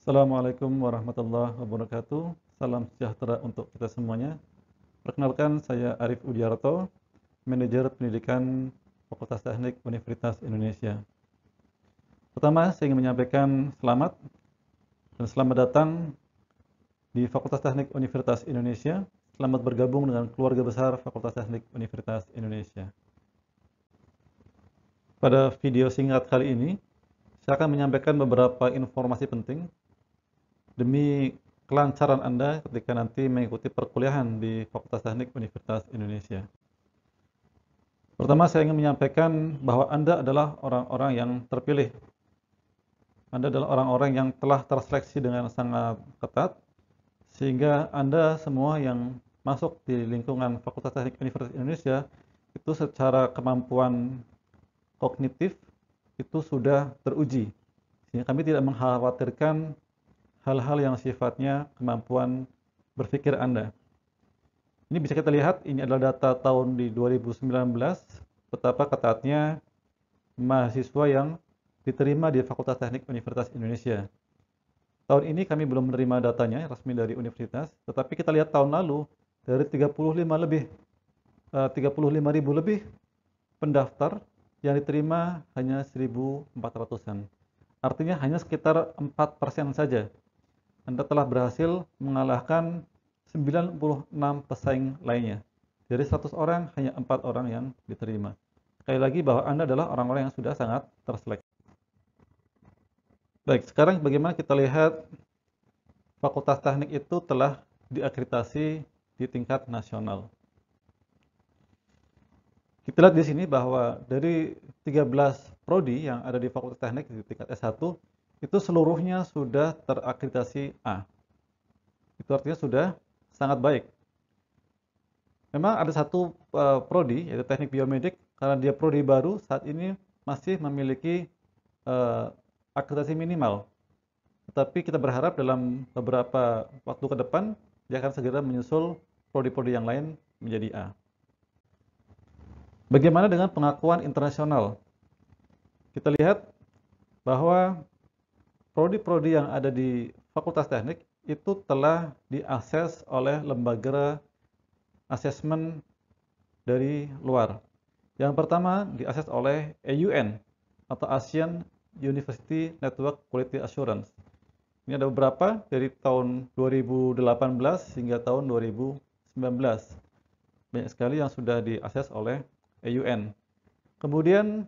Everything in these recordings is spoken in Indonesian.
Assalamualaikum warahmatullahi wabarakatuh. Salam sejahtera untuk kita semuanya. Perkenalkan, saya Arif Udiarto, Manajer Pendidikan Fakultas Teknik Universitas Indonesia. Pertama, saya ingin menyampaikan selamat dan selamat datang di Fakultas Teknik Universitas Indonesia. Selamat bergabung dengan keluarga besar Fakultas Teknik Universitas Indonesia. Pada video singkat kali ini, saya akan menyampaikan beberapa informasi penting demi kelancaran Anda ketika nanti mengikuti perkuliahan di Fakultas Teknik Universitas Indonesia. Pertama, saya ingin menyampaikan bahwa Anda adalah orang-orang yang terpilih. Anda adalah orang-orang yang telah terseleksi dengan sangat ketat, sehingga Anda semua yang masuk di lingkungan Fakultas Teknik Universitas Indonesia itu secara kemampuan kognitif itu sudah teruji. Sehingga kami tidak mengkhawatirkan hal-hal yang sifatnya kemampuan berpikir Anda. Ini bisa kita lihat, ini adalah data tahun di 2019, betapa ketatnya mahasiswa yang diterima di Fakultas Teknik Universitas Indonesia. Tahun ini kami belum menerima datanya resmi dari universitas, tetapi kita lihat tahun lalu dari 35 lebih, 35 eh, ribu lebih pendaftar yang diterima hanya 1.400-an. Artinya hanya sekitar 4% saja anda telah berhasil mengalahkan 96 pesaing lainnya. Dari 100 orang, hanya 4 orang yang diterima. Sekali lagi bahwa Anda adalah orang-orang yang sudah sangat terseleksi. Baik, sekarang bagaimana kita lihat Fakultas Teknik itu telah diakreditasi di tingkat nasional. Kita lihat di sini bahwa dari 13 prodi yang ada di Fakultas Teknik di tingkat S1, itu seluruhnya sudah terakreditasi A. Itu artinya sudah sangat baik. Memang ada satu uh, prodi yaitu teknik biomedik karena dia prodi baru saat ini masih memiliki uh, akreditasi minimal. Tetapi kita berharap dalam beberapa waktu ke depan dia akan segera menyusul prodi-prodi yang lain menjadi A. Bagaimana dengan pengakuan internasional? Kita lihat bahwa prodi-prodi yang ada di Fakultas Teknik itu telah diakses oleh lembaga asesmen dari luar. Yang pertama diakses oleh AUN atau Asian University Network Quality Assurance. Ini ada beberapa dari tahun 2018 hingga tahun 2019. Banyak sekali yang sudah diakses oleh AUN. Kemudian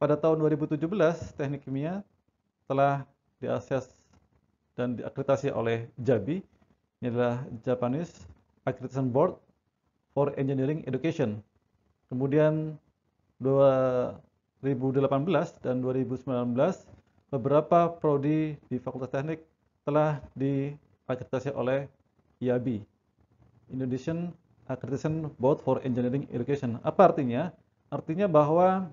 pada tahun 2017 Teknik Kimia telah diakses dan diakreditasi oleh JABI. Ini adalah Japanese Accreditation Board for Engineering Education. Kemudian 2018 dan 2019 beberapa prodi di Fakultas Teknik telah diakreditasi oleh IAB. Indonesian Accreditation Board for Engineering Education. Apa artinya? Artinya bahwa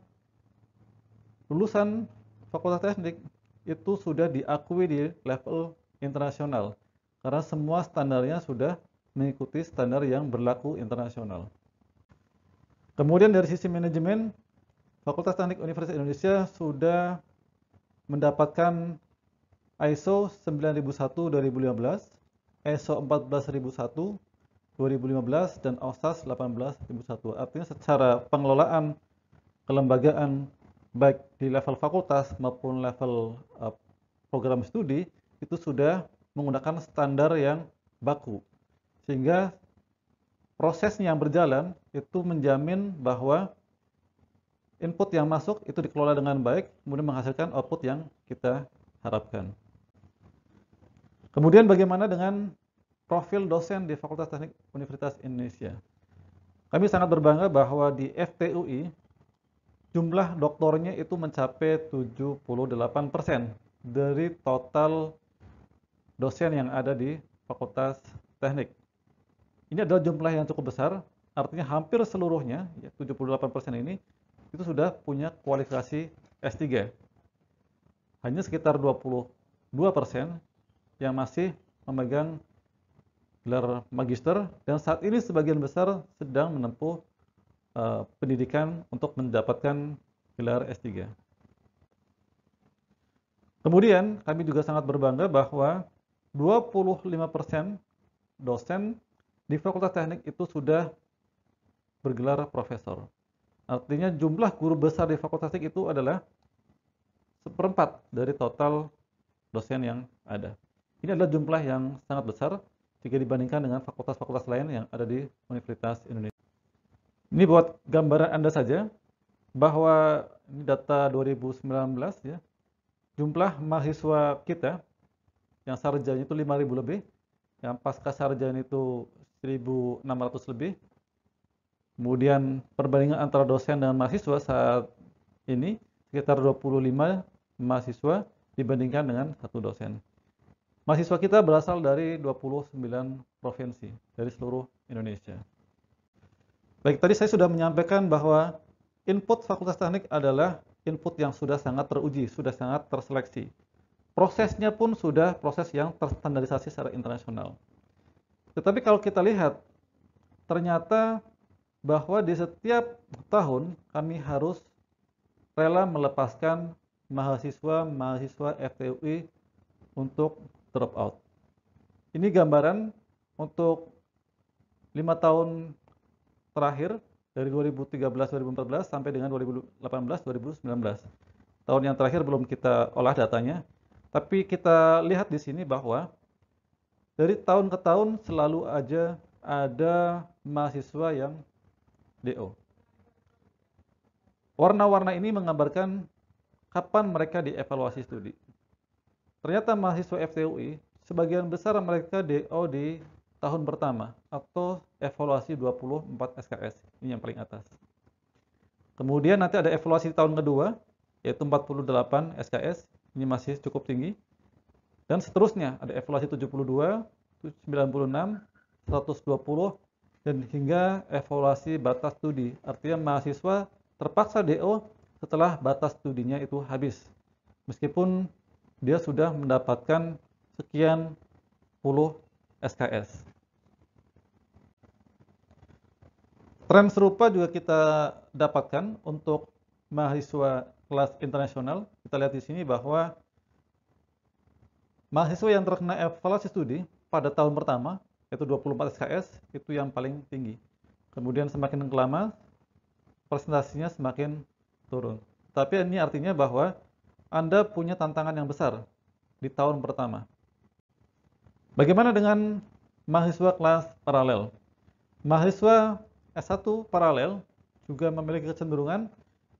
lulusan Fakultas Teknik itu sudah diakui di level internasional karena semua standarnya sudah mengikuti standar yang berlaku internasional. Kemudian dari sisi manajemen, Fakultas Teknik Universitas Indonesia sudah mendapatkan ISO 9001-2015, ISO 14001 2015 dan OSAS 18001. Artinya secara pengelolaan kelembagaan baik di level fakultas maupun level uh, program studi itu sudah menggunakan standar yang baku sehingga proses yang berjalan itu menjamin bahwa input yang masuk itu dikelola dengan baik kemudian menghasilkan output yang kita harapkan kemudian bagaimana dengan profil dosen di Fakultas Teknik Universitas Indonesia kami sangat berbangga bahwa di FTUI jumlah doktornya itu mencapai 78% dari total dosen yang ada di Fakultas Teknik. Ini adalah jumlah yang cukup besar, artinya hampir seluruhnya, ya 78% ini, itu sudah punya kualifikasi S3. Hanya sekitar 22% yang masih memegang gelar magister dan saat ini sebagian besar sedang menempuh Eh, pendidikan untuk mendapatkan gelar S3. Kemudian kami juga sangat berbangga bahwa 25% dosen di Fakultas Teknik itu sudah bergelar profesor. Artinya jumlah guru besar di Fakultas Teknik itu adalah seperempat dari total dosen yang ada. Ini adalah jumlah yang sangat besar jika dibandingkan dengan fakultas-fakultas lain yang ada di Universitas Indonesia. Ini buat gambaran Anda saja bahwa ini data 2019 ya. Jumlah mahasiswa kita yang sarjana itu 5.000 lebih, yang pasca sarjana itu 1.600 lebih. Kemudian perbandingan antara dosen dan mahasiswa saat ini sekitar 25 mahasiswa dibandingkan dengan satu dosen. Mahasiswa kita berasal dari 29 provinsi dari seluruh Indonesia. Baik, tadi saya sudah menyampaikan bahwa input fakultas teknik adalah input yang sudah sangat teruji, sudah sangat terseleksi. Prosesnya pun sudah proses yang terstandarisasi secara internasional. Tetapi kalau kita lihat, ternyata bahwa di setiap tahun kami harus rela melepaskan mahasiswa-mahasiswa FTUI untuk drop out. Ini gambaran untuk lima tahun terakhir dari 2013-2014 sampai dengan 2018-2019. Tahun yang terakhir belum kita olah datanya, tapi kita lihat di sini bahwa dari tahun ke tahun selalu aja ada mahasiswa yang DO. Warna-warna ini menggambarkan kapan mereka dievaluasi studi. Ternyata mahasiswa FTUI, sebagian besar mereka DO di tahun pertama atau evaluasi 24 SKS. Ini yang paling atas. Kemudian nanti ada evaluasi tahun kedua yaitu 48 SKS. Ini masih cukup tinggi. Dan seterusnya ada evaluasi 72, 96, 120 dan hingga evaluasi batas studi. Artinya mahasiswa terpaksa DO setelah batas studinya itu habis. Meskipun dia sudah mendapatkan sekian puluh SKS. Tren serupa juga kita dapatkan untuk mahasiswa kelas internasional. Kita lihat di sini bahwa mahasiswa yang terkena evaluasi studi pada tahun pertama, yaitu 24 SKS, itu yang paling tinggi. Kemudian semakin lama, presentasinya semakin turun. Tapi ini artinya bahwa Anda punya tantangan yang besar di tahun pertama. Bagaimana dengan mahasiswa kelas paralel? Mahasiswa S1 paralel juga memiliki kecenderungan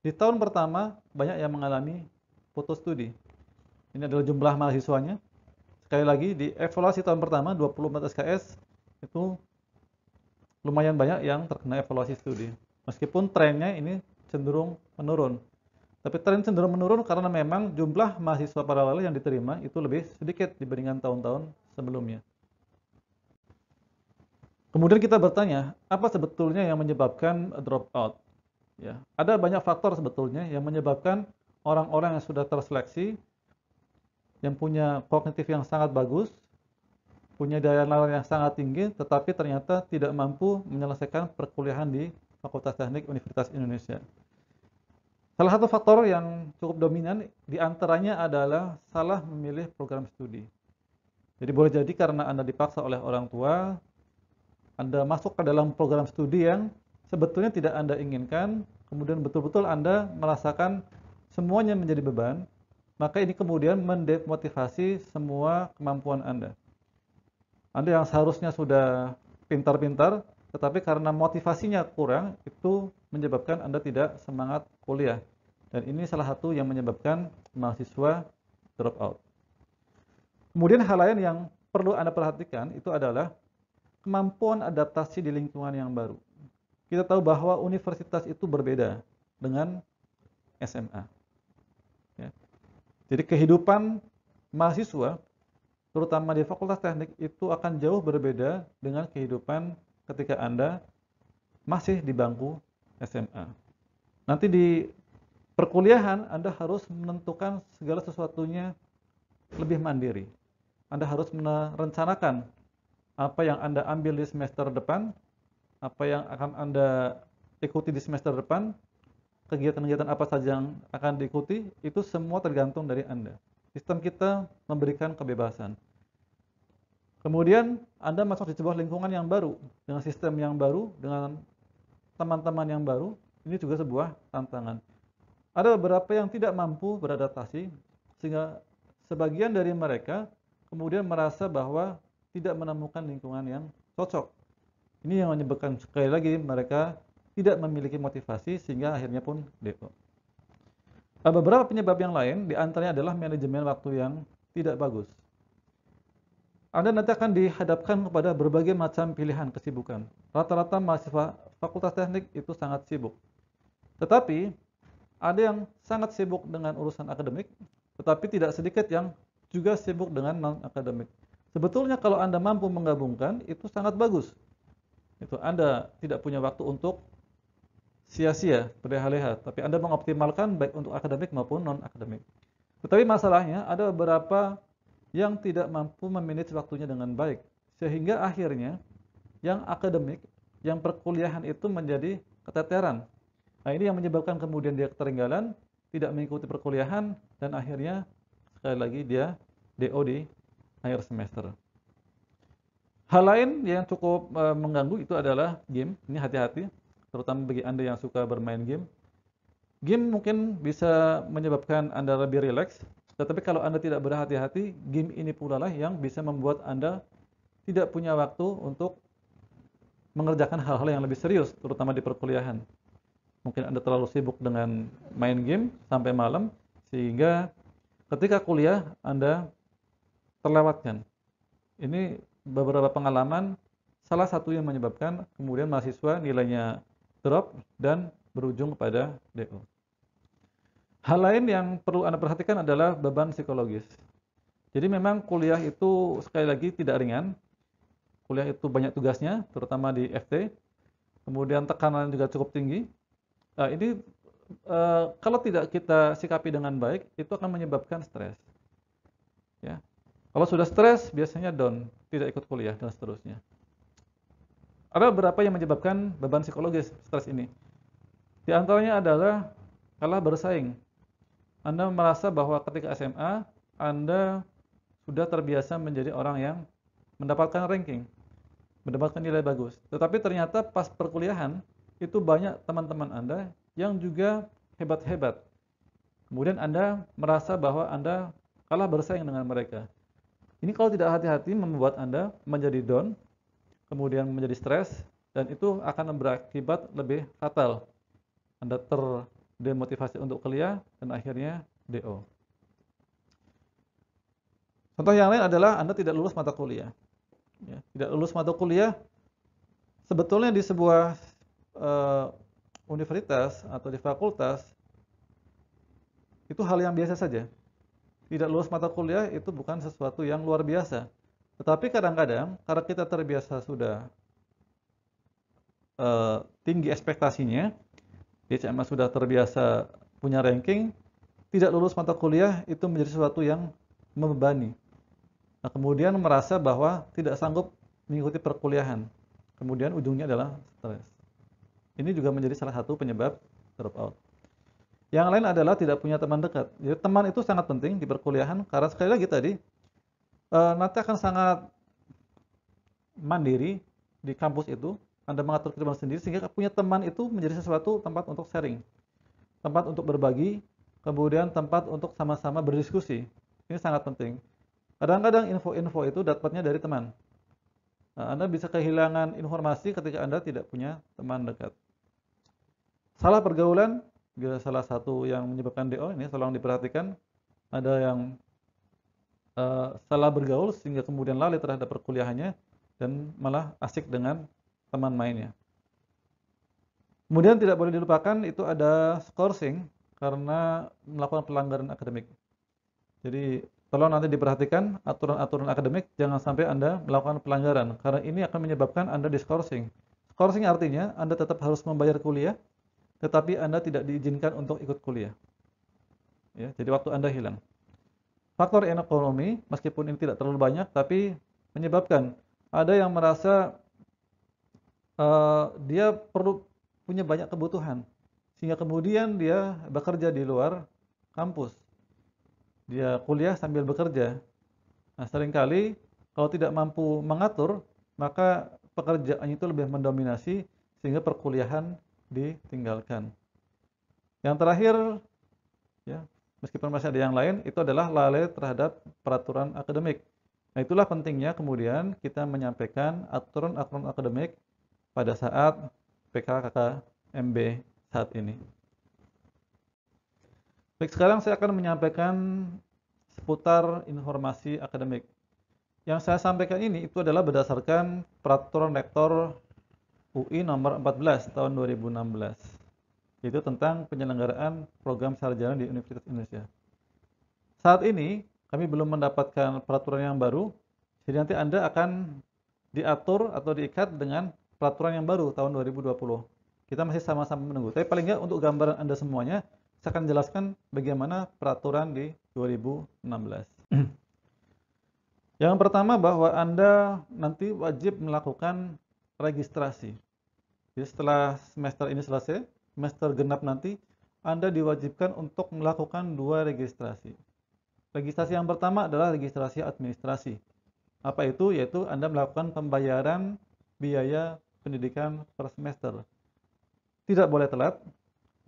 di tahun pertama banyak yang mengalami foto studi. Ini adalah jumlah mahasiswanya. Sekali lagi di evaluasi tahun pertama 24 SKS itu lumayan banyak yang terkena evaluasi studi. Meskipun trennya ini cenderung menurun. Tapi tren cenderung menurun karena memang jumlah mahasiswa paralel yang diterima itu lebih sedikit dibandingkan tahun-tahun sebelumnya. Kemudian kita bertanya, apa sebetulnya yang menyebabkan drop out? Ya, ada banyak faktor sebetulnya yang menyebabkan orang-orang yang sudah terseleksi, yang punya kognitif yang sangat bagus, punya daya nalar yang sangat tinggi, tetapi ternyata tidak mampu menyelesaikan perkuliahan di Fakultas Teknik Universitas Indonesia. Salah satu faktor yang cukup dominan diantaranya adalah salah memilih program studi. Jadi boleh jadi karena Anda dipaksa oleh orang tua, Anda masuk ke dalam program studi yang sebetulnya tidak Anda inginkan, kemudian betul-betul Anda merasakan semuanya menjadi beban, maka ini kemudian mendemotivasi semua kemampuan Anda. Anda yang seharusnya sudah pintar-pintar, tetapi karena motivasinya kurang, itu menyebabkan Anda tidak semangat kuliah. Dan ini salah satu yang menyebabkan mahasiswa drop out. Kemudian hal lain yang perlu Anda perhatikan itu adalah kemampuan adaptasi di lingkungan yang baru. Kita tahu bahwa universitas itu berbeda dengan SMA. Ya. Jadi kehidupan mahasiswa, terutama di Fakultas Teknik, itu akan jauh berbeda dengan kehidupan ketika Anda masih di bangku SMA. Nanti di perkuliahan Anda harus menentukan segala sesuatunya lebih mandiri. Anda harus merencanakan apa yang Anda ambil di semester depan, apa yang akan Anda ikuti di semester depan, kegiatan-kegiatan apa saja yang akan diikuti, itu semua tergantung dari Anda. Sistem kita memberikan kebebasan. Kemudian Anda masuk di sebuah lingkungan yang baru, dengan sistem yang baru, dengan teman-teman yang baru, ini juga sebuah tantangan. Ada beberapa yang tidak mampu beradaptasi, sehingga sebagian dari mereka kemudian merasa bahwa tidak menemukan lingkungan yang cocok. Ini yang menyebabkan sekali lagi mereka tidak memiliki motivasi sehingga akhirnya pun DO. Nah, beberapa penyebab yang lain diantaranya adalah manajemen waktu yang tidak bagus. Anda nanti akan dihadapkan kepada berbagai macam pilihan kesibukan. Rata-rata mahasiswa fakultas teknik itu sangat sibuk. Tetapi ada yang sangat sibuk dengan urusan akademik, tetapi tidak sedikit yang juga sibuk dengan non-akademik. Sebetulnya kalau Anda mampu menggabungkan, itu sangat bagus. Itu Anda tidak punya waktu untuk sia-sia, berleha-leha, tapi Anda mengoptimalkan baik untuk akademik maupun non-akademik. Tetapi masalahnya ada beberapa yang tidak mampu memanage waktunya dengan baik. Sehingga akhirnya yang akademik, yang perkuliahan itu menjadi keteteran. Nah ini yang menyebabkan kemudian dia ketinggalan, tidak mengikuti perkuliahan, dan akhirnya sekali lagi dia DO di akhir semester. Hal lain yang cukup e, mengganggu itu adalah game. Ini hati-hati, terutama bagi Anda yang suka bermain game. Game mungkin bisa menyebabkan Anda lebih rileks, tetapi kalau Anda tidak berhati-hati, game ini pula lah yang bisa membuat Anda tidak punya waktu untuk mengerjakan hal-hal yang lebih serius, terutama di perkuliahan. Mungkin Anda terlalu sibuk dengan main game sampai malam, sehingga ketika kuliah Anda terlewatkan. Ini beberapa pengalaman salah satu yang menyebabkan kemudian mahasiswa nilainya drop dan berujung kepada DO. Hal lain yang perlu Anda perhatikan adalah beban psikologis. Jadi memang kuliah itu sekali lagi tidak ringan. Kuliah itu banyak tugasnya, terutama di FT. Kemudian tekanan juga cukup tinggi. Nah, ini e, kalau tidak kita sikapi dengan baik, itu akan menyebabkan stres. Ya. Kalau sudah stres, biasanya down, tidak ikut kuliah dan seterusnya. Ada beberapa yang menyebabkan beban psikologis stres ini. Di antaranya adalah kalah bersaing. Anda merasa bahwa ketika SMA, Anda sudah terbiasa menjadi orang yang mendapatkan ranking, mendapatkan nilai bagus. Tetapi ternyata pas perkuliahan, itu banyak teman-teman Anda yang juga hebat-hebat. Kemudian Anda merasa bahwa Anda kalah bersaing dengan mereka. Ini kalau tidak hati-hati membuat Anda menjadi down, kemudian menjadi stres, dan itu akan berakibat lebih fatal. Anda terdemotivasi untuk kuliah, dan akhirnya DO. Contoh yang lain adalah Anda tidak lulus mata kuliah. Ya, tidak lulus mata kuliah, sebetulnya di sebuah uh, universitas atau di fakultas itu hal yang biasa saja. Tidak lulus mata kuliah itu bukan sesuatu yang luar biasa. Tetapi kadang-kadang karena kita terbiasa sudah uh, tinggi ekspektasinya, DCMA sudah terbiasa punya ranking, tidak lulus mata kuliah itu menjadi sesuatu yang membebani. Nah, kemudian merasa bahwa tidak sanggup mengikuti perkuliahan. Kemudian ujungnya adalah stres. Ini juga menjadi salah satu penyebab drop out. Yang lain adalah tidak punya teman dekat. Jadi teman itu sangat penting di perkuliahan karena sekali lagi tadi eh, nanti akan sangat mandiri di kampus itu. Anda mengatur kehidupan sendiri sehingga punya teman itu menjadi sesuatu tempat untuk sharing, tempat untuk berbagi, kemudian tempat untuk sama-sama berdiskusi. Ini sangat penting. Kadang-kadang info-info itu dapatnya dari teman. Nah, Anda bisa kehilangan informasi ketika Anda tidak punya teman dekat. Salah pergaulan juga salah satu yang menyebabkan DO ini tolong diperhatikan. Ada yang uh, salah bergaul sehingga kemudian lalai terhadap perkuliahannya dan malah asik dengan teman mainnya. Kemudian tidak boleh dilupakan itu ada scoring karena melakukan pelanggaran akademik. Jadi tolong nanti diperhatikan aturan-aturan akademik jangan sampai Anda melakukan pelanggaran karena ini akan menyebabkan Anda diskorsing. Skorsing artinya Anda tetap harus membayar kuliah tetapi Anda tidak diizinkan untuk ikut kuliah. Ya, jadi waktu Anda hilang. Faktor ekonomi, meskipun ini tidak terlalu banyak, tapi menyebabkan ada yang merasa uh, dia perlu punya banyak kebutuhan, sehingga kemudian dia bekerja di luar kampus. Dia kuliah sambil bekerja. Nah, seringkali kalau tidak mampu mengatur, maka pekerjaan itu lebih mendominasi sehingga perkuliahan ditinggalkan. Yang terakhir, ya, meskipun masih ada yang lain, itu adalah lalai terhadap peraturan akademik. Nah, itulah pentingnya kemudian kita menyampaikan aturan-aturan akademik pada saat PKKK saat ini. Baik, sekarang saya akan menyampaikan seputar informasi akademik. Yang saya sampaikan ini itu adalah berdasarkan peraturan rektor UI nomor 14 tahun 2016 itu tentang penyelenggaraan program sarjana di Universitas Indonesia. Saat ini kami belum mendapatkan peraturan yang baru, jadi nanti Anda akan diatur atau diikat dengan peraturan yang baru tahun 2020. Kita masih sama-sama menunggu. Tapi paling nggak untuk gambaran Anda semuanya, saya akan jelaskan bagaimana peraturan di 2016. yang pertama bahwa Anda nanti wajib melakukan registrasi. Jadi setelah semester ini selesai, semester genap nanti, Anda diwajibkan untuk melakukan dua registrasi. Registrasi yang pertama adalah registrasi administrasi. Apa itu? Yaitu Anda melakukan pembayaran biaya pendidikan per semester. Tidak boleh telat.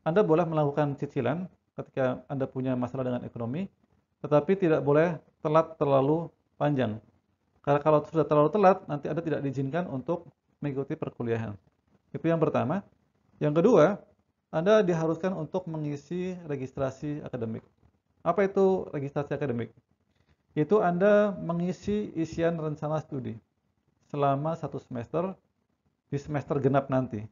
Anda boleh melakukan cicilan ketika Anda punya masalah dengan ekonomi, tetapi tidak boleh telat terlalu panjang. Karena kalau sudah terlalu telat, nanti Anda tidak diizinkan untuk mengikuti perkuliahan. Itu yang pertama. Yang kedua, Anda diharuskan untuk mengisi registrasi akademik. Apa itu registrasi akademik? Itu Anda mengisi isian rencana studi selama satu semester di semester genap nanti.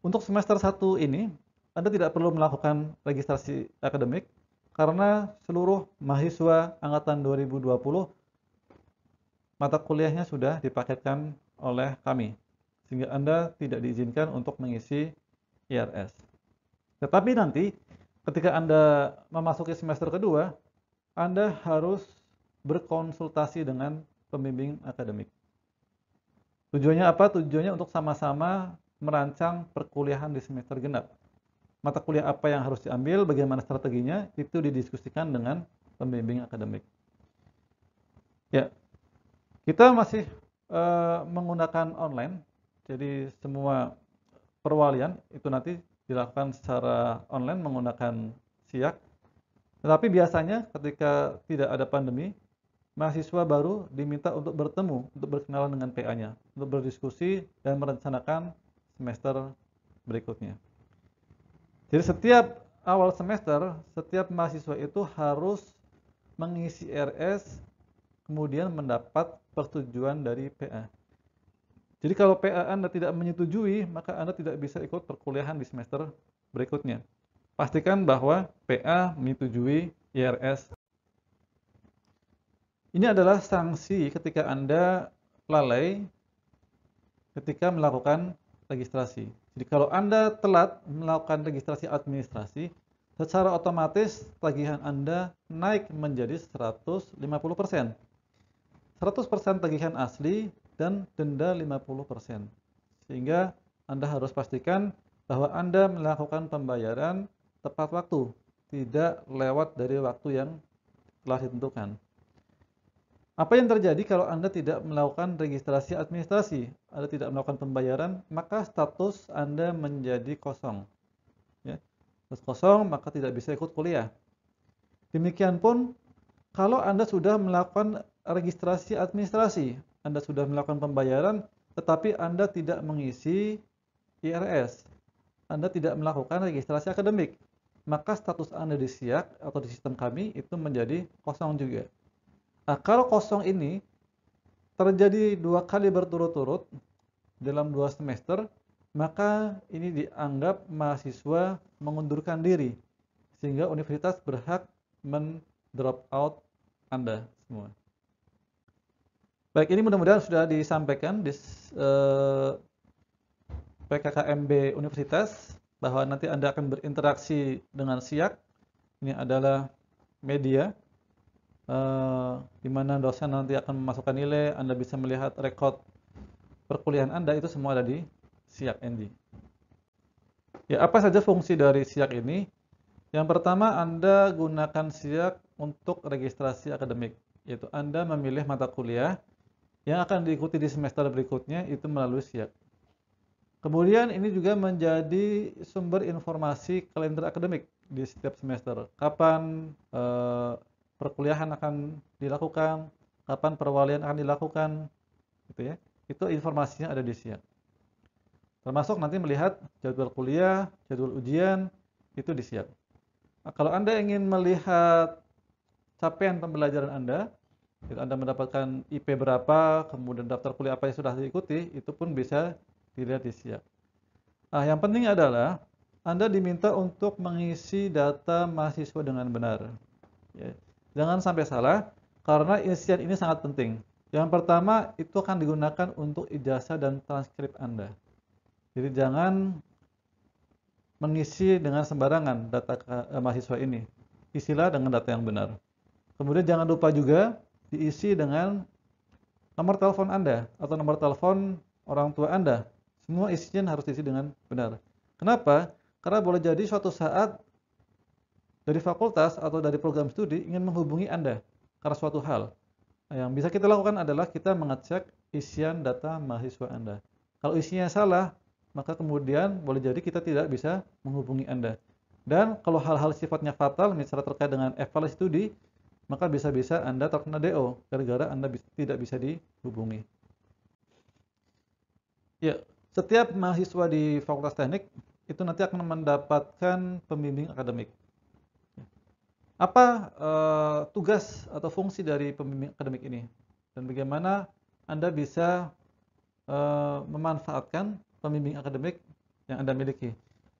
Untuk semester satu ini, Anda tidak perlu melakukan registrasi akademik karena seluruh mahasiswa angkatan 2020 mata kuliahnya sudah dipaketkan oleh kami. Sehingga Anda tidak diizinkan untuk mengisi IRS. Tetapi nanti ketika Anda memasuki semester kedua, Anda harus berkonsultasi dengan pembimbing akademik. Tujuannya apa? Tujuannya untuk sama-sama merancang perkuliahan di semester genap. Mata kuliah apa yang harus diambil, bagaimana strateginya, itu didiskusikan dengan pembimbing akademik. Ya, kita masih Eh, menggunakan online, jadi semua perwalian itu nanti dilakukan secara online menggunakan SIAK. Tetapi biasanya ketika tidak ada pandemi, mahasiswa baru diminta untuk bertemu, untuk berkenalan dengan PA-nya, untuk berdiskusi dan merencanakan semester berikutnya. Jadi setiap awal semester, setiap mahasiswa itu harus mengisi RS kemudian mendapat persetujuan dari PA. Jadi kalau PA Anda tidak menyetujui, maka Anda tidak bisa ikut perkuliahan di semester berikutnya. Pastikan bahwa PA menyetujui IRS. Ini adalah sanksi ketika Anda lalai ketika melakukan registrasi. Jadi kalau Anda telat melakukan registrasi administrasi, secara otomatis tagihan Anda naik menjadi 150%. 100% tagihan asli dan denda 50%. Sehingga Anda harus pastikan bahwa Anda melakukan pembayaran tepat waktu, tidak lewat dari waktu yang telah ditentukan. Apa yang terjadi kalau Anda tidak melakukan registrasi administrasi, Anda tidak melakukan pembayaran, maka status Anda menjadi kosong. Ya. Status kosong, maka tidak bisa ikut kuliah. Demikian pun, kalau Anda sudah melakukan registrasi administrasi. Anda sudah melakukan pembayaran, tetapi Anda tidak mengisi IRS. Anda tidak melakukan registrasi akademik. Maka status Anda di SIAK atau di sistem kami itu menjadi kosong juga. Nah, kalau kosong ini terjadi dua kali berturut-turut dalam dua semester, maka ini dianggap mahasiswa mengundurkan diri sehingga universitas berhak men drop out Anda semua. Baik, ini mudah-mudahan sudah disampaikan di eh, PKKMB Universitas bahwa nanti Anda akan berinteraksi dengan SIAK. Ini adalah media eh, di mana dosen nanti akan memasukkan nilai, Anda bisa melihat rekod perkuliahan Anda itu semua ada di SIAK ND. Ya, apa saja fungsi dari SIAK ini? Yang pertama, Anda gunakan SIAK untuk registrasi akademik, yaitu Anda memilih mata kuliah yang akan diikuti di semester berikutnya itu melalui SIAP. Kemudian ini juga menjadi sumber informasi kalender akademik di setiap semester. Kapan eh, perkuliahan akan dilakukan, kapan perwalian akan dilakukan, gitu ya. Itu informasinya ada di SIAP. Termasuk nanti melihat jadwal kuliah, jadwal ujian, itu di SIAP. Nah, kalau Anda ingin melihat capaian pembelajaran Anda, jadi Anda mendapatkan IP berapa, kemudian daftar kuliah apa yang sudah diikuti, itu pun bisa dilihat di siap. Nah, yang penting adalah Anda diminta untuk mengisi data mahasiswa dengan benar. Ya. Jangan sampai salah, karena isian ini sangat penting. Yang pertama, itu akan digunakan untuk ijazah dan transkrip Anda. Jadi jangan mengisi dengan sembarangan data eh, mahasiswa ini. Isilah dengan data yang benar. Kemudian jangan lupa juga diisi dengan nomor telepon Anda atau nomor telepon orang tua Anda. Semua isinya harus diisi dengan benar. Kenapa? Karena boleh jadi suatu saat dari fakultas atau dari program studi ingin menghubungi Anda karena suatu hal. yang bisa kita lakukan adalah kita mengecek isian data mahasiswa Anda. Kalau isinya salah, maka kemudian boleh jadi kita tidak bisa menghubungi Anda. Dan kalau hal-hal sifatnya fatal, misalnya terkait dengan evaluasi studi, maka bisa-bisa Anda terkena DO gara-gara Anda tidak bisa dihubungi. Ya, setiap mahasiswa di Fakultas Teknik itu nanti akan mendapatkan pembimbing akademik. Apa eh, tugas atau fungsi dari pembimbing akademik ini? Dan bagaimana Anda bisa eh, memanfaatkan pembimbing akademik yang Anda miliki?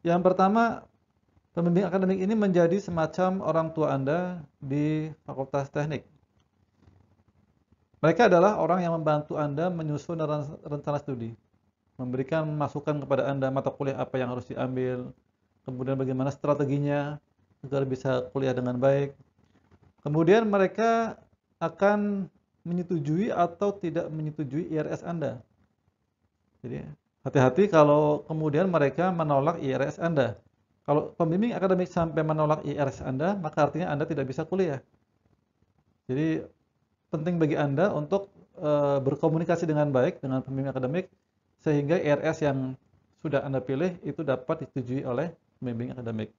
Yang pertama, Pembimbing akademik ini menjadi semacam orang tua Anda di Fakultas Teknik. Mereka adalah orang yang membantu Anda menyusun rencana studi, memberikan masukan kepada Anda mata kuliah apa yang harus diambil, kemudian bagaimana strateginya agar bisa kuliah dengan baik. Kemudian mereka akan menyetujui atau tidak menyetujui IRS Anda. Jadi hati-hati kalau kemudian mereka menolak IRS Anda. Kalau pembimbing akademik sampai menolak IRS Anda, maka artinya Anda tidak bisa kuliah. Jadi penting bagi Anda untuk e, berkomunikasi dengan baik dengan pembimbing akademik sehingga IRS yang sudah Anda pilih itu dapat disetujui oleh pembimbing akademik.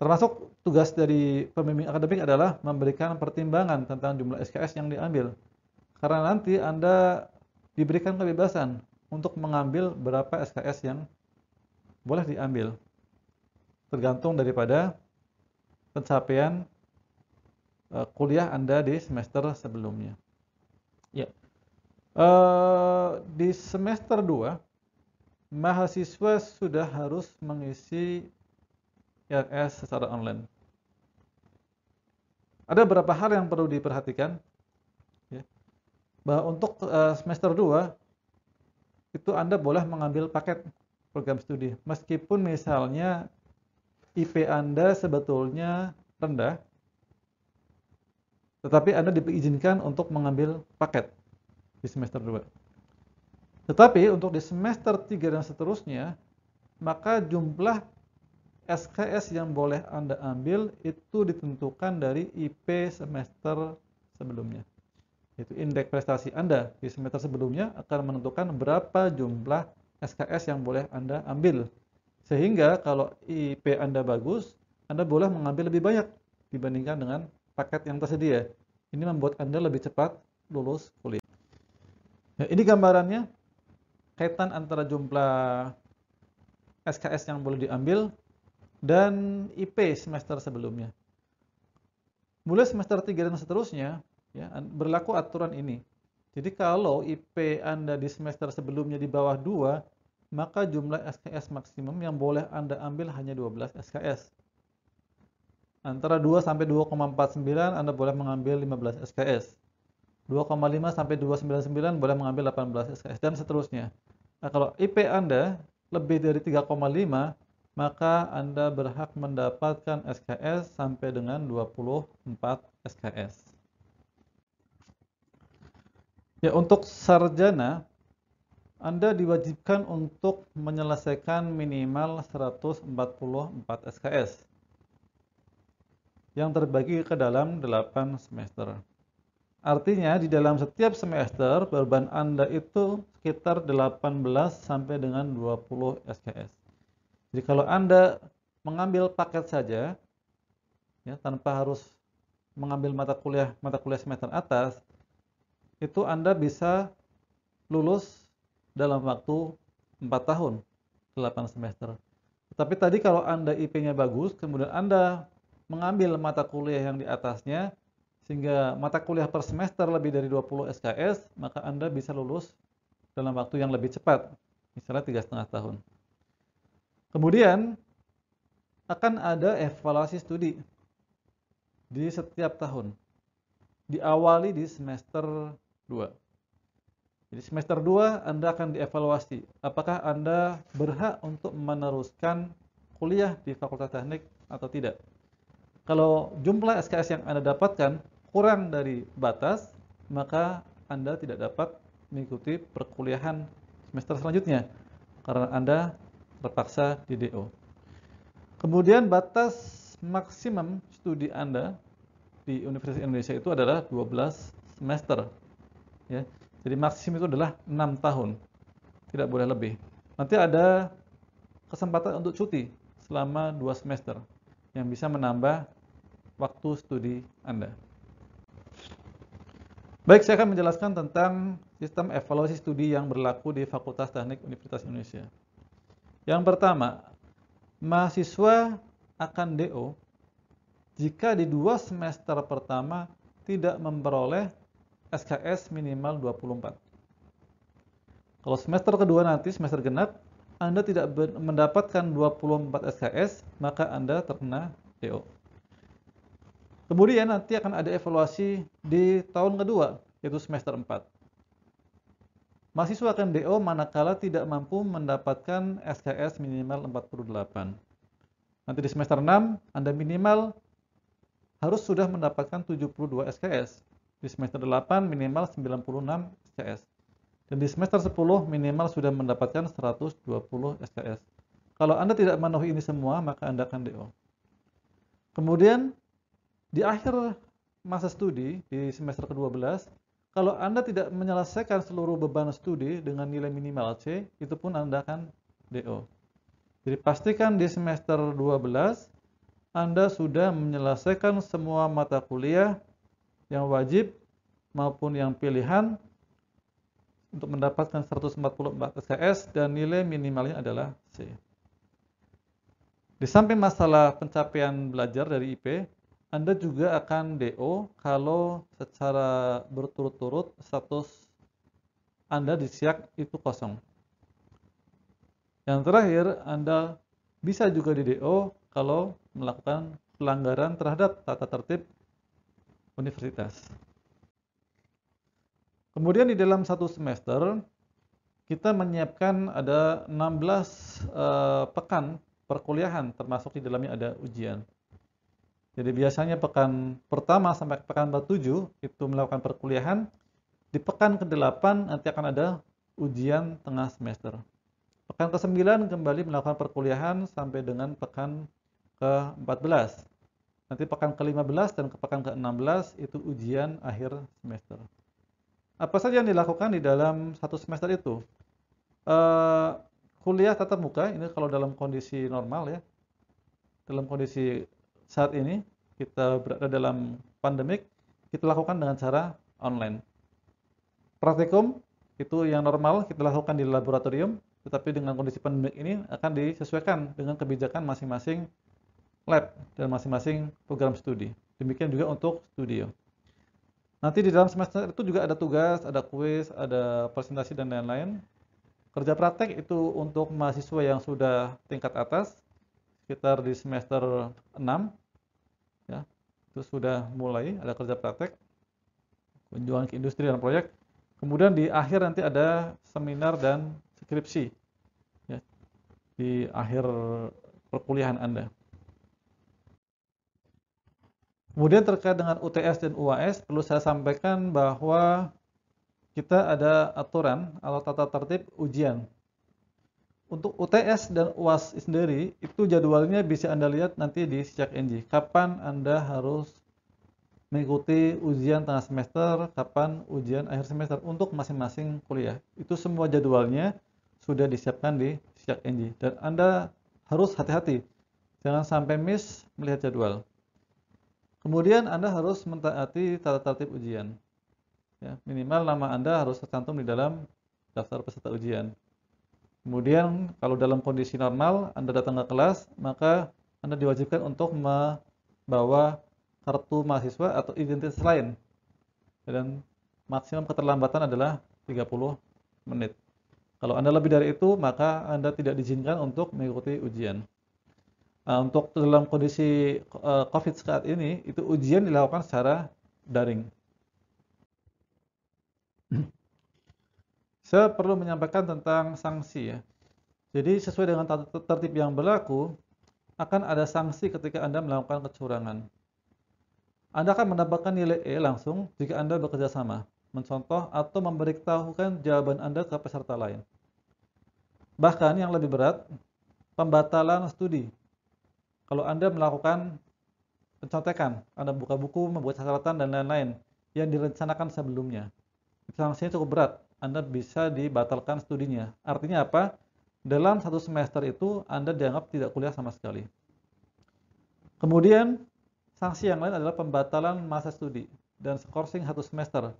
Termasuk tugas dari pembimbing akademik adalah memberikan pertimbangan tentang jumlah SKS yang diambil. Karena nanti Anda diberikan kebebasan untuk mengambil berapa SKS yang boleh diambil tergantung daripada pencapaian eh, kuliah Anda di semester sebelumnya. Ya. Eh, di semester 2 mahasiswa sudah harus mengisi IRS secara online. Ada beberapa hal yang perlu diperhatikan. Ya. Bahwa untuk eh, semester 2 itu Anda boleh mengambil paket program studi. Meskipun misalnya IP Anda sebetulnya rendah, tetapi Anda diizinkan untuk mengambil paket di semester 2. Tetapi untuk di semester 3 dan seterusnya, maka jumlah SKS yang boleh Anda ambil itu ditentukan dari IP semester sebelumnya. Itu indeks prestasi Anda di semester sebelumnya akan menentukan berapa jumlah SKS yang boleh Anda ambil sehingga kalau IP Anda bagus, Anda boleh mengambil lebih banyak dibandingkan dengan paket yang tersedia. Ini membuat Anda lebih cepat lulus kuliah. Ya, ini gambarannya kaitan antara jumlah SKS yang boleh diambil dan IP semester sebelumnya. Mulai semester 3 dan seterusnya, ya, berlaku aturan ini. Jadi kalau IP Anda di semester sebelumnya di bawah 2, maka jumlah SKS maksimum yang boleh Anda ambil hanya 12 SKS. Antara 2 sampai 2,49 Anda boleh mengambil 15 SKS. 2,5 sampai 2,99 boleh mengambil 18 SKS dan seterusnya. Nah, kalau IP Anda lebih dari 3,5 maka Anda berhak mendapatkan SKS sampai dengan 24 SKS. Ya, untuk sarjana anda diwajibkan untuk menyelesaikan minimal 144 SKS yang terbagi ke dalam 8 semester. Artinya di dalam setiap semester beban Anda itu sekitar 18 sampai dengan 20 SKS. Jadi kalau Anda mengambil paket saja ya tanpa harus mengambil mata kuliah mata kuliah semester atas itu Anda bisa lulus dalam waktu 4 tahun, 8 semester. Tapi tadi kalau Anda IP-nya bagus, kemudian Anda mengambil mata kuliah yang di atasnya, sehingga mata kuliah per semester lebih dari 20 SKS, maka Anda bisa lulus dalam waktu yang lebih cepat, misalnya tiga setengah tahun. Kemudian akan ada evaluasi studi di setiap tahun. Diawali di semester 2. Jadi semester 2 Anda akan dievaluasi apakah Anda berhak untuk meneruskan kuliah di Fakultas Teknik atau tidak. Kalau jumlah SKS yang Anda dapatkan kurang dari batas, maka Anda tidak dapat mengikuti perkuliahan semester selanjutnya karena Anda terpaksa di DO. Kemudian batas maksimum studi Anda di Universitas Indonesia itu adalah 12 semester. Ya jadi maksimum itu adalah 6 tahun. Tidak boleh lebih. Nanti ada kesempatan untuk cuti selama 2 semester yang bisa menambah waktu studi Anda. Baik, saya akan menjelaskan tentang sistem evaluasi studi yang berlaku di Fakultas Teknik Universitas Indonesia. Yang pertama, mahasiswa akan DO jika di dua semester pertama tidak memperoleh SKS minimal 24. Kalau semester kedua nanti, semester genap, Anda tidak mendapatkan 24 SKS, maka Anda terkena DO. Kemudian nanti akan ada evaluasi di tahun kedua, yaitu semester 4. Mahasiswa akan DO manakala tidak mampu mendapatkan SKS minimal 48. Nanti di semester 6, Anda minimal harus sudah mendapatkan 72 SKS. Di semester 8 minimal 96 SKS. Dan di semester 10 minimal sudah mendapatkan 120 SKS. Kalau Anda tidak memenuhi ini semua, maka Anda akan DO. Kemudian, di akhir masa studi, di semester ke-12, kalau Anda tidak menyelesaikan seluruh beban studi dengan nilai minimal C, itu pun Anda akan DO. Jadi pastikan di semester 12 Anda sudah menyelesaikan semua mata kuliah yang wajib maupun yang pilihan untuk mendapatkan 144 SKS dan nilai minimalnya adalah C. Di samping masalah pencapaian belajar dari IP, Anda juga akan DO kalau secara berturut-turut status Anda di SIAK itu kosong. Yang terakhir, Anda bisa juga di DO kalau melakukan pelanggaran terhadap tata tertib universitas. Kemudian di dalam satu semester kita menyiapkan ada 16 uh, eh, pekan perkuliahan termasuk di dalamnya ada ujian. Jadi biasanya pekan pertama sampai pekan ke-7 itu melakukan perkuliahan. Di pekan ke-8 nanti akan ada ujian tengah semester. Pekan ke-9 kembali melakukan perkuliahan sampai dengan pekan ke-14. Nanti pekan ke-15 dan ke pekan ke-16 itu ujian akhir semester. Apa saja yang dilakukan di dalam satu semester itu? Uh, kuliah tatap muka, ini kalau dalam kondisi normal ya. Dalam kondisi saat ini, kita berada dalam pandemik, kita lakukan dengan cara online. Praktikum, itu yang normal kita lakukan di laboratorium, tetapi dengan kondisi pandemik ini akan disesuaikan dengan kebijakan masing-masing lab dan masing-masing program studi. Demikian juga untuk studio. Nanti di dalam semester itu juga ada tugas, ada kuis, ada presentasi dan lain-lain. Kerja praktek itu untuk mahasiswa yang sudah tingkat atas, sekitar di semester 6, ya, itu sudah mulai ada kerja praktek, kunjungan ke industri dan proyek. Kemudian di akhir nanti ada seminar dan skripsi ya, di akhir perkuliahan Anda. Kemudian terkait dengan UTS dan UAS, perlu saya sampaikan bahwa kita ada aturan atau tata tertib ujian. Untuk UTS dan UAS sendiri, itu jadwalnya bisa Anda lihat nanti di sejak NG. Kapan Anda harus mengikuti ujian tengah semester, kapan ujian akhir semester untuk masing-masing kuliah. Itu semua jadwalnya sudah disiapkan di sejak NG. Dan Anda harus hati-hati. Jangan sampai miss melihat jadwal. Kemudian Anda harus mentaati tata tertib ujian. Ya, minimal nama Anda harus tercantum di dalam daftar peserta ujian. Kemudian kalau dalam kondisi normal Anda datang ke kelas, maka Anda diwajibkan untuk membawa kartu mahasiswa atau identitas lain. Dan maksimum keterlambatan adalah 30 menit. Kalau Anda lebih dari itu, maka Anda tidak diizinkan untuk mengikuti ujian. Eh, untuk dalam kondisi eh, COVID saat ini, itu ujian dilakukan secara daring. Saya perlu menyampaikan tentang sanksi ya. Jadi sesuai dengan tertib yang berlaku, akan ada sanksi ketika Anda melakukan kecurangan. Anda akan mendapatkan nilai E langsung jika Anda bekerja sama, mencontoh atau memberitahukan jawaban Anda ke peserta lain. Bahkan yang lebih berat, pembatalan studi kalau Anda melakukan pencotekan, Anda buka buku, membuat catatan, dan lain-lain yang direncanakan sebelumnya. Sanksinya cukup berat. Anda bisa dibatalkan studinya. Artinya apa? Dalam satu semester itu Anda dianggap tidak kuliah sama sekali. Kemudian, sanksi yang lain adalah pembatalan masa studi dan skorsing satu semester.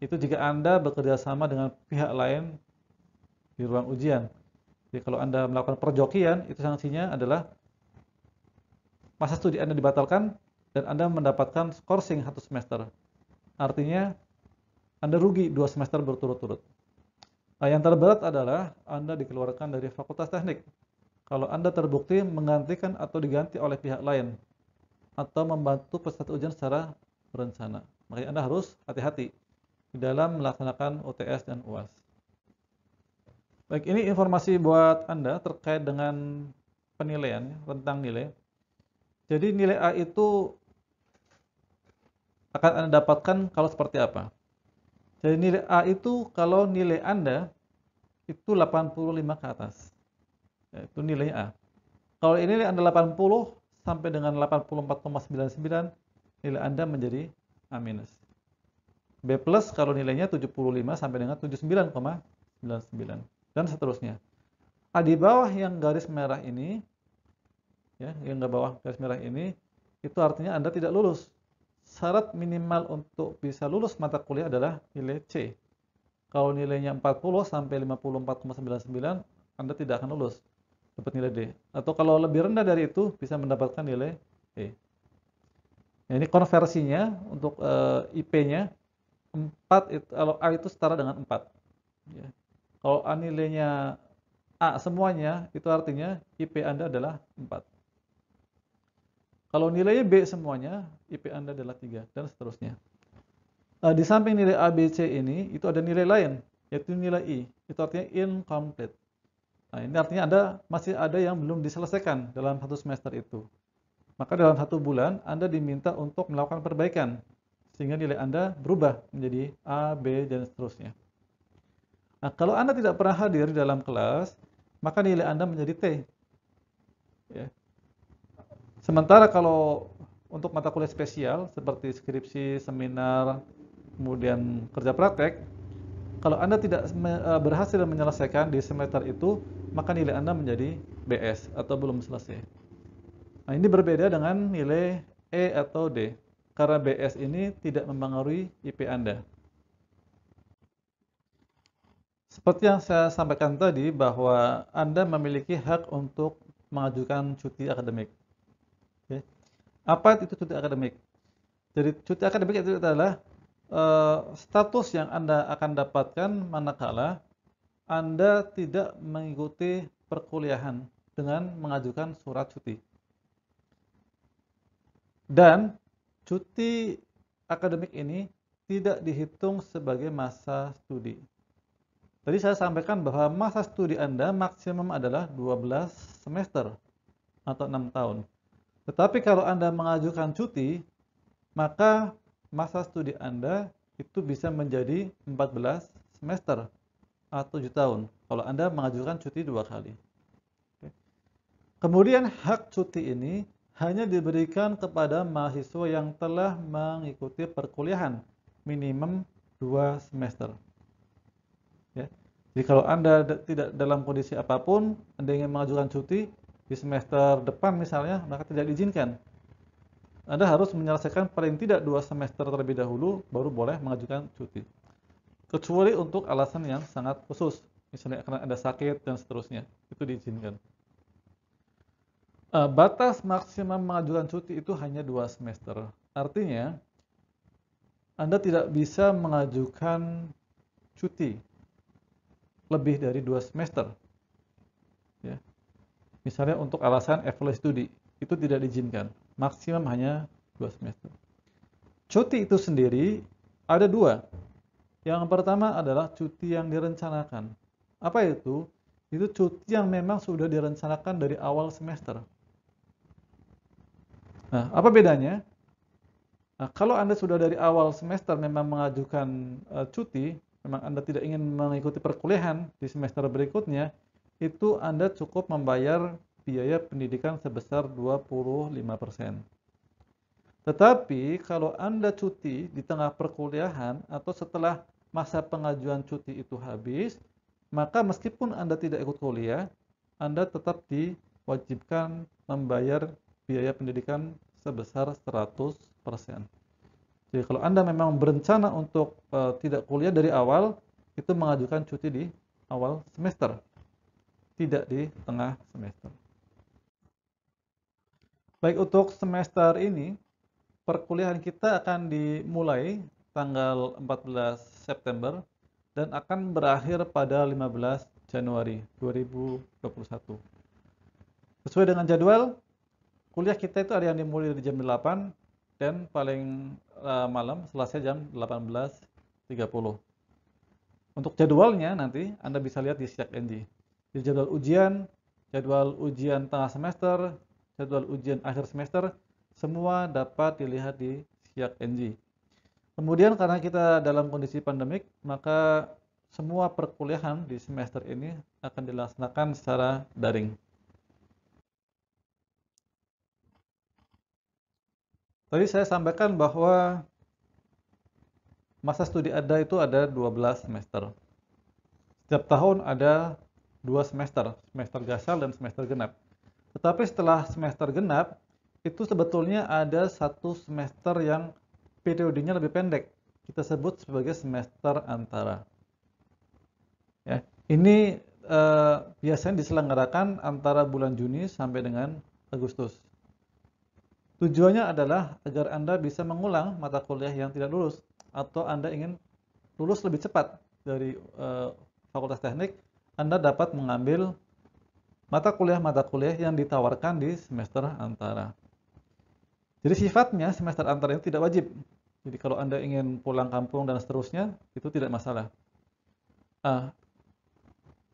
Itu jika Anda bekerja sama dengan pihak lain di ruang ujian. Jadi kalau Anda melakukan perjokian, itu sanksinya adalah masa studi Anda dibatalkan dan Anda mendapatkan skorsing satu semester. Artinya, Anda rugi dua semester berturut-turut. Nah, yang terberat adalah Anda dikeluarkan dari fakultas teknik. Kalau Anda terbukti menggantikan atau diganti oleh pihak lain, atau membantu peserta ujian secara berencana. Makanya Anda harus hati-hati di dalam melaksanakan UTS dan UAS. Baik, ini informasi buat Anda terkait dengan penilaian, tentang nilai. Jadi nilai A itu akan Anda dapatkan kalau seperti apa? Jadi nilai A itu kalau nilai Anda itu 85 ke atas. Ya, itu nilai A. Kalau ini nilai Anda 80 sampai dengan 84,99 nilai Anda menjadi A-. minus. B plus kalau nilainya 75 sampai dengan 79,99 dan seterusnya. A di bawah yang garis merah ini ya yang nggak bawah garis merah ini itu artinya anda tidak lulus syarat minimal untuk bisa lulus mata kuliah adalah nilai C kalau nilainya 40 sampai 54,99 anda tidak akan lulus dapat nilai D atau kalau lebih rendah dari itu bisa mendapatkan nilai E nah, ini konversinya untuk e, eh, IP-nya 4 itu, kalau A itu setara dengan 4 ya. kalau A nilainya A semuanya itu artinya IP Anda adalah 4 kalau nilainya B semuanya, IP Anda adalah 3 dan seterusnya. Nah, di samping nilai A, B, C ini, itu ada nilai lain, yaitu nilai I. Itu artinya incomplete. Nah, ini artinya Anda masih ada yang belum diselesaikan dalam satu semester itu. Maka dalam satu bulan, Anda diminta untuk melakukan perbaikan, sehingga nilai Anda berubah menjadi A, B, dan seterusnya. Nah, kalau Anda tidak pernah hadir dalam kelas, maka nilai Anda menjadi T. Ya. Sementara kalau untuk mata kuliah spesial seperti skripsi, seminar, kemudian kerja praktek, kalau Anda tidak e, berhasil menyelesaikan di semester itu, maka nilai Anda menjadi BS atau belum selesai. Nah, ini berbeda dengan nilai E atau D, karena BS ini tidak mempengaruhi IP Anda. Seperti yang saya sampaikan tadi, bahwa Anda memiliki hak untuk mengajukan cuti akademik apa itu cuti akademik? Jadi cuti akademik itu adalah uh, status yang Anda akan dapatkan manakala Anda tidak mengikuti perkuliahan dengan mengajukan surat cuti. Dan cuti akademik ini tidak dihitung sebagai masa studi. Tadi saya sampaikan bahwa masa studi Anda maksimum adalah 12 semester atau 6 tahun. Tetapi kalau Anda mengajukan cuti, maka masa studi Anda itu bisa menjadi 14 semester atau 7 tahun kalau Anda mengajukan cuti dua kali. Kemudian hak cuti ini hanya diberikan kepada mahasiswa yang telah mengikuti perkuliahan minimum 2 semester. Ya. Jadi kalau Anda tidak dalam kondisi apapun, Anda ingin mengajukan cuti, di semester depan misalnya, maka tidak diizinkan. Anda harus menyelesaikan paling tidak dua semester terlebih dahulu, baru boleh mengajukan cuti. Kecuali untuk alasan yang sangat khusus, misalnya karena ada sakit dan seterusnya, itu diizinkan. Eh, batas maksimum mengajukan cuti itu hanya dua semester. Artinya, Anda tidak bisa mengajukan cuti lebih dari dua semester. Misalnya untuk alasan evaluasi studi, itu tidak diizinkan. Maksimum hanya dua semester. Cuti itu sendiri ada dua. Yang pertama adalah cuti yang direncanakan. Apa itu? Itu cuti yang memang sudah direncanakan dari awal semester. Nah, apa bedanya? Nah, kalau Anda sudah dari awal semester memang mengajukan uh, cuti, memang Anda tidak ingin mengikuti perkuliahan di semester berikutnya, itu Anda cukup membayar biaya pendidikan sebesar 25%. Tetapi kalau Anda cuti di tengah perkuliahan atau setelah masa pengajuan cuti itu habis, maka meskipun Anda tidak ikut kuliah, Anda tetap diwajibkan membayar biaya pendidikan sebesar 100%. Jadi kalau Anda memang berencana untuk e, tidak kuliah dari awal, itu mengajukan cuti di awal semester tidak di tengah semester. Baik untuk semester ini, perkuliahan kita akan dimulai tanggal 14 September dan akan berakhir pada 15 Januari 2021. Sesuai dengan jadwal, kuliah kita itu ada yang dimulai dari jam 8 dan paling uh, malam selesai jam 18.30. Untuk jadwalnya nanti Anda bisa lihat di Siak NG di jadwal ujian, jadwal ujian tengah semester, jadwal ujian akhir semester, semua dapat dilihat di siak NG. Kemudian karena kita dalam kondisi pandemik, maka semua perkuliahan di semester ini akan dilaksanakan secara daring. Tadi saya sampaikan bahwa masa studi ada itu ada 12 semester. Setiap tahun ada dua semester, semester gasal dan semester genap. Tetapi setelah semester genap, itu sebetulnya ada satu semester yang periodenya lebih pendek. Kita sebut sebagai semester antara. Ya, ini eh, biasanya diselenggarakan antara bulan Juni sampai dengan Agustus. Tujuannya adalah agar Anda bisa mengulang mata kuliah yang tidak lulus atau Anda ingin lulus lebih cepat dari uh, Fakultas Teknik anda dapat mengambil mata kuliah-mata kuliah yang ditawarkan di semester antara. Jadi sifatnya semester antara itu tidak wajib. Jadi kalau Anda ingin pulang kampung dan seterusnya, itu tidak masalah. Ah,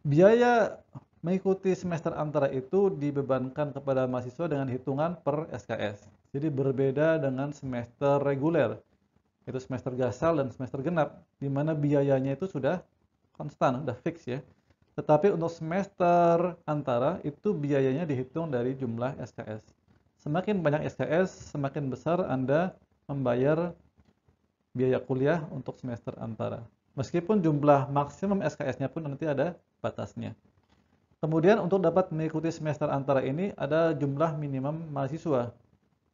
biaya mengikuti semester antara itu dibebankan kepada mahasiswa dengan hitungan per SKS. Jadi berbeda dengan semester reguler, itu semester gasal dan semester genap, di mana biayanya itu sudah konstan, sudah fix ya. Tetapi untuk semester antara itu biayanya dihitung dari jumlah SKS. Semakin banyak SKS, semakin besar Anda membayar biaya kuliah untuk semester antara. Meskipun jumlah maksimum SKS-nya pun nanti ada batasnya. Kemudian untuk dapat mengikuti semester antara ini ada jumlah minimum mahasiswa.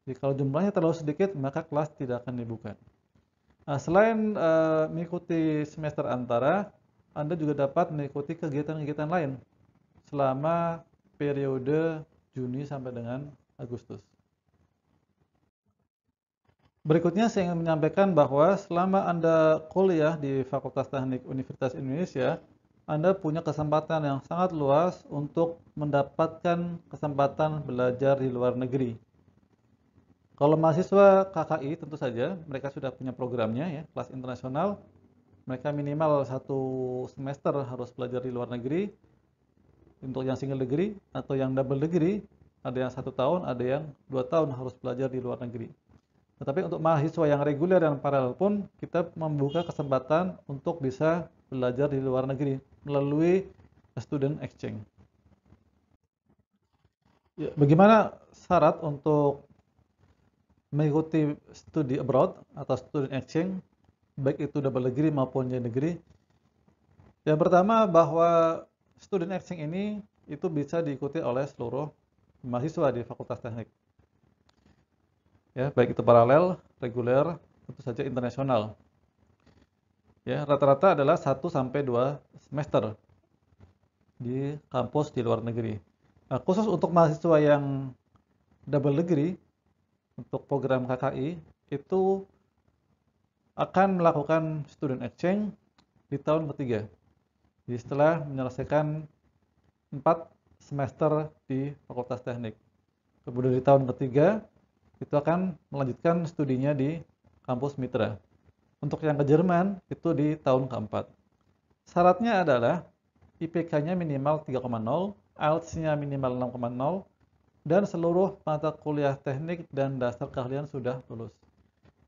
Jadi kalau jumlahnya terlalu sedikit maka kelas tidak akan dibuka. Nah, selain uh, mengikuti semester antara, anda juga dapat mengikuti kegiatan-kegiatan lain selama periode Juni sampai dengan Agustus. Berikutnya saya ingin menyampaikan bahwa selama Anda kuliah di Fakultas Teknik Universitas Indonesia, Anda punya kesempatan yang sangat luas untuk mendapatkan kesempatan belajar di luar negeri. Kalau mahasiswa KKI tentu saja mereka sudah punya programnya ya, kelas internasional, mereka minimal satu semester harus belajar di luar negeri untuk yang single degree atau yang double degree ada yang satu tahun ada yang dua tahun harus belajar di luar negeri tetapi untuk mahasiswa yang reguler dan paralel pun kita membuka kesempatan untuk bisa belajar di luar negeri melalui student exchange ya, bagaimana syarat untuk mengikuti studi abroad atau student exchange baik itu double negeri maupun yang degree. Yang pertama bahwa student exchange ini itu bisa diikuti oleh seluruh mahasiswa di Fakultas Teknik. Ya, baik itu paralel, reguler, tentu saja internasional. Ya, rata-rata adalah 1 sampai 2 semester di kampus di luar negeri. Nah, khusus untuk mahasiswa yang double degree untuk program KKI itu akan melakukan student exchange di tahun ketiga. Jadi setelah menyelesaikan 4 semester di Fakultas Teknik. Kemudian di tahun ketiga, itu akan melanjutkan studinya di kampus mitra. Untuk yang ke Jerman, itu di tahun keempat. Syaratnya adalah IPK-nya minimal 3,0, IELTS-nya minimal 6,0, dan seluruh mata kuliah teknik dan dasar keahlian sudah lulus.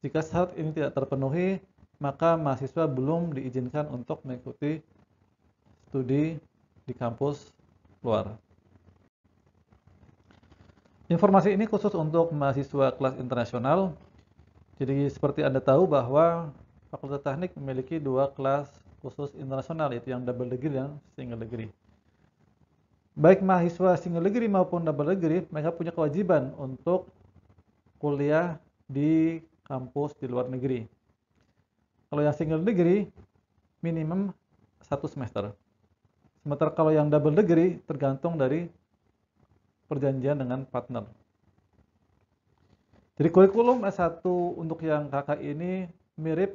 Jika syarat ini tidak terpenuhi, maka mahasiswa belum diizinkan untuk mengikuti studi di kampus luar. Informasi ini khusus untuk mahasiswa kelas internasional. Jadi seperti Anda tahu bahwa Fakultas Teknik memiliki dua kelas khusus internasional yaitu yang double degree dan single degree. Baik mahasiswa single degree maupun double degree, mereka punya kewajiban untuk kuliah di kampus di luar negeri. Kalau yang single degree minimum satu semester. Sementara kalau yang double degree tergantung dari perjanjian dengan partner. Jadi kurikulum S1 untuk yang kakak ini mirip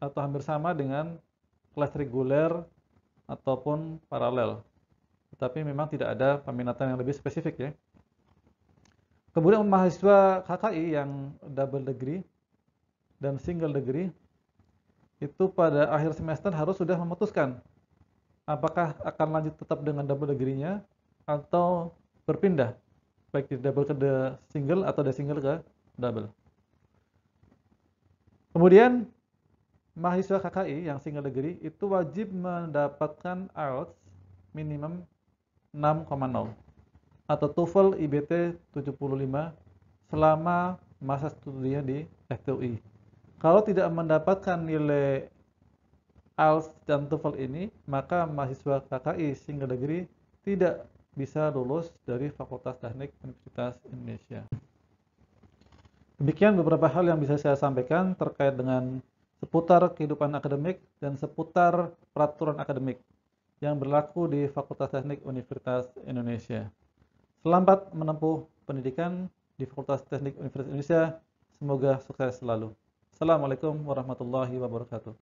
atau hampir sama dengan kelas reguler ataupun paralel. Tetapi memang tidak ada peminatan yang lebih spesifik ya. Kemudian mahasiswa KKI yang double degree dan single degree itu pada akhir semester harus sudah memutuskan apakah akan lanjut tetap dengan double degree-nya atau berpindah baik di double ke the single atau dari single ke double. Kemudian mahasiswa KKI yang single degree itu wajib mendapatkan IELTS minimum 6,0 atau TOEFL IBT 75 selama masa studinya di FTUI. Kalau tidak mendapatkan nilai IELTS dan TOEFL ini, maka mahasiswa KKI single degree tidak bisa lulus dari Fakultas Teknik Universitas Indonesia. Demikian beberapa hal yang bisa saya sampaikan terkait dengan seputar kehidupan akademik dan seputar peraturan akademik yang berlaku di Fakultas Teknik Universitas Indonesia. Selamat menempuh pendidikan di Fakultas Teknik Universitas Indonesia. Semoga sukses selalu. Assalamualaikum warahmatullahi wabarakatuh.